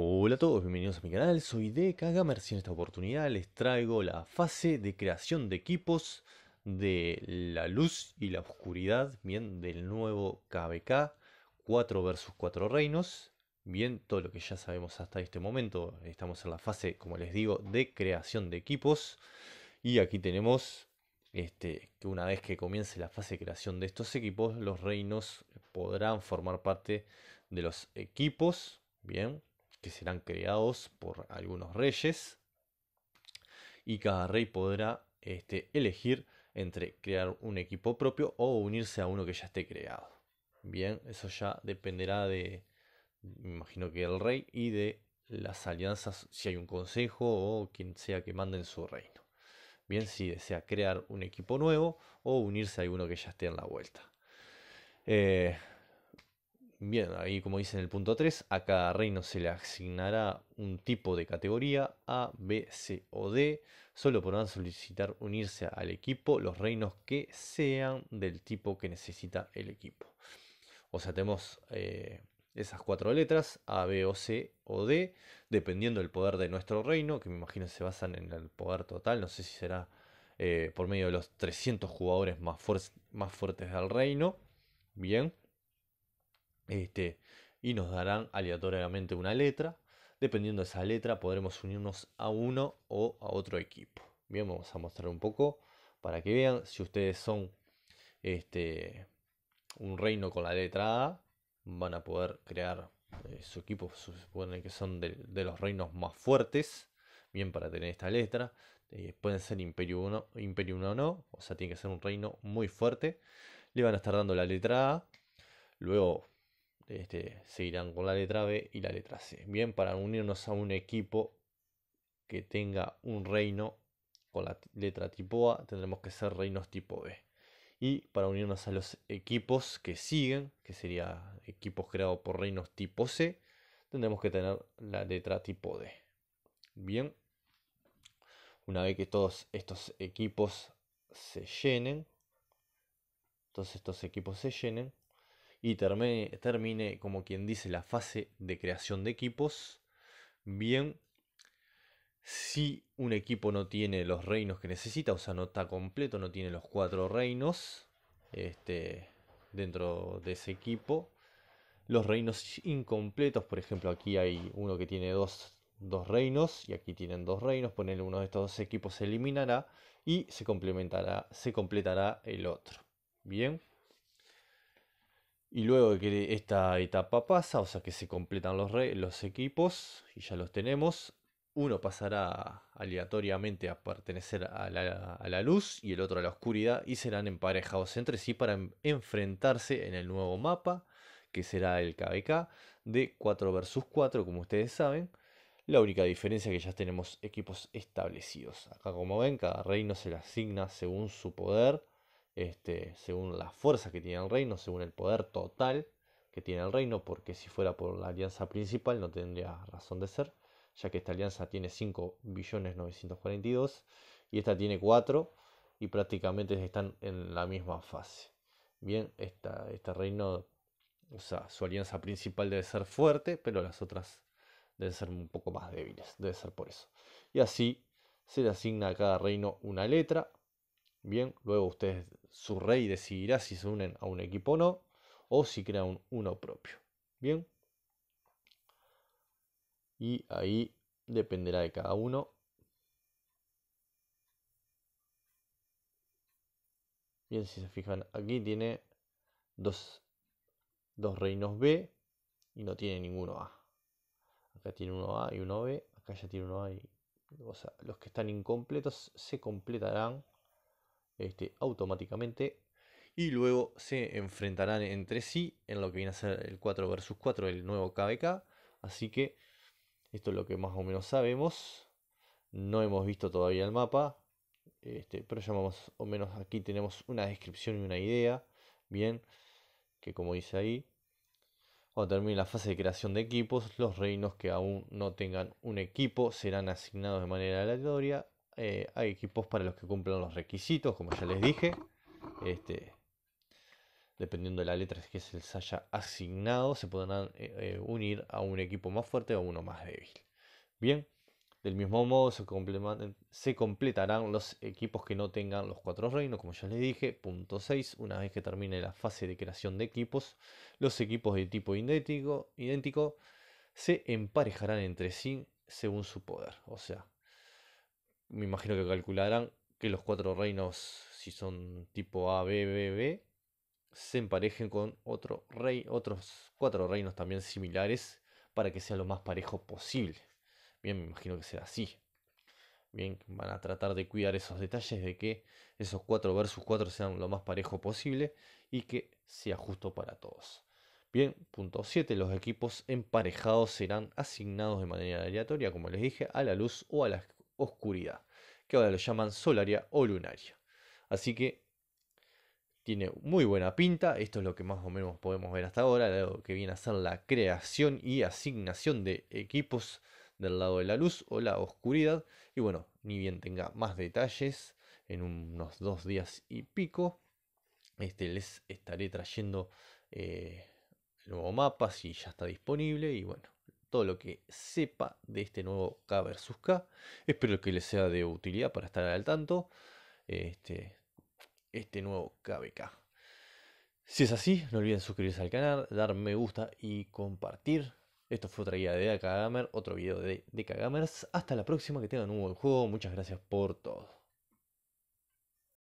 Hola a todos, bienvenidos a mi canal, soy DK Gamer. y en esta oportunidad les traigo la fase de creación de equipos de la luz y la oscuridad, bien, del nuevo KBK 4 vs 4 reinos, bien, todo lo que ya sabemos hasta este momento, estamos en la fase, como les digo, de creación de equipos y aquí tenemos este, que una vez que comience la fase de creación de estos equipos, los reinos podrán formar parte de los equipos, bien, que serán creados por algunos reyes. Y cada rey podrá este, elegir entre crear un equipo propio o unirse a uno que ya esté creado. Bien, eso ya dependerá de, me imagino que el rey y de las alianzas, si hay un consejo o quien sea que mande en su reino. Bien, si desea crear un equipo nuevo o unirse a alguno que ya esté en la vuelta. Eh, Bien, ahí como dice en el punto 3, a cada reino se le asignará un tipo de categoría A, B, C o D. Solo podrán solicitar unirse al equipo los reinos que sean del tipo que necesita el equipo. O sea, tenemos eh, esas cuatro letras, A, B o C o D, dependiendo del poder de nuestro reino, que me imagino se basan en el poder total, no sé si será eh, por medio de los 300 jugadores más, más fuertes del reino. Bien. Este, y nos darán aleatoriamente una letra. Dependiendo de esa letra podremos unirnos a uno o a otro equipo. Bien, vamos a mostrar un poco para que vean si ustedes son este, un reino con la letra A, van a poder crear eh, su equipo, Suponen que son de, los reinos más fuertes, bien para tener esta letra. Eh, pueden ser Imperio 1, Imperio 1 o no, o sea, tiene que ser un reino muy fuerte. Le van a estar dando la letra A. Luego este, con la letra B y la letra C. Bien, para unirnos a un equipo que tenga un reino con la letra tipo A, tendremos que ser reinos tipo B. Y para unirnos a los equipos que siguen, que serían equipos creados por reinos tipo C, tendremos que tener la letra tipo D. Bien, una vez que todos estos equipos se llenen, todos estos equipos se llenen, y termine, termine, como quien dice, la fase de creación de equipos. Bien, si un equipo no tiene los reinos que necesita, o sea, no está completo, no tiene los cuatro reinos este, dentro de ese equipo. Los reinos incompletos, por ejemplo, aquí hay uno que tiene dos reinos y aquí tienen dos reinos, poner uno de estos dos equipos se eliminará y se complementará, se completará el otro. Bien. Y luego de que esta etapa pasa, o sea que se completan los, los equipos y ya los tenemos, uno pasará aleatoriamente a pertenecer a la, a la, luz y el otro a la oscuridad y serán emparejados entre sí para enfrentarse en el nuevo mapa, que será el KvK de 4 vs 4, como ustedes saben. La única diferencia es que ya tenemos equipos establecidos. Acá como ven, cada reino se le asigna según su poder este, según la fuerza que tiene el reino, según el poder total que tiene el reino, porque si fuera por la alianza principal no tendría razón de ser, ya que esta alianza tiene 5 billones y esta tiene 4 y prácticamente están en la misma fase. Bien, esta, este reino, o sea, su alianza principal debe ser fuerte, pero las otras deben ser un poco más débiles, debe ser por eso. Y así se le asigna a cada reino una letra, Bien, luego ustedes, su rey decidirá si se unen a un equipo o no, o si crean uno propio. Bien. Y ahí dependerá de cada uno. Bien, si se fijan, aquí tiene dos, dos reinos B y no tiene ninguno A. Acá tiene uno A y uno B. Acá ya tiene uno A y. O sea, los que están incompletos se completarán este, automáticamente. Y luego se enfrentarán entre sí en lo que viene a ser el 4 vs 4 del nuevo KBK. Así que esto es lo que más o menos sabemos. No hemos visto todavía el mapa. Este, pero ya más o menos aquí tenemos una descripción y una idea. Bien, que como dice ahí, cuando termine la fase de creación de equipos, los reinos que aún no tengan un equipo serán asignados de manera aleatoria eh, hay equipos para los que cumplan los requisitos, como ya les dije. Este, dependiendo de la letra que se les haya asignado, se podrán eh, eh, unir a un equipo más fuerte o a uno más débil. Bien, del mismo modo se, completarán los equipos que no tengan los cuatro reinos, como ya les dije. Punto 6. Una vez que termine la fase de creación de equipos, los equipos de tipo idéntico, idéntico se emparejarán entre sí según su poder. O sea, me imagino que calcularán que los cuatro reinos, si son tipo A, B, B, B, se emparejen con otro rey, otros cuatro reinos también similares para que sea lo más parejo posible. Bien, me imagino que sea así. Bien, van a tratar de cuidar esos detalles de que esos cuatro versus cuatro sean lo más parejo posible y que sea justo para todos. Bien, punto 7. Los equipos emparejados serán asignados de manera aleatoria, como les dije, a la luz o a las oscuridad, que ahora lo llaman solaria o lunaria. Así que tiene muy buena pinta, esto es lo que más o menos podemos ver hasta ahora, lo que viene a ser la creación y asignación de equipos del lado de la luz o la oscuridad. Y bueno, ni bien tenga más detalles en unos dos días y pico, este, les estaré trayendo eh, el nuevo mapa si ya está disponible y bueno, todo lo que sepa de este nuevo K vs K. Espero que les sea de utilidad para estar al tanto. Este, este nuevo KBK. Si es así, no olviden suscribirse al canal, dar me gusta y compartir. Esto fue otra guía de DK Gamer, otro video de DK Gamers. Hasta la próxima, que tengan un buen juego. Muchas gracias por todo.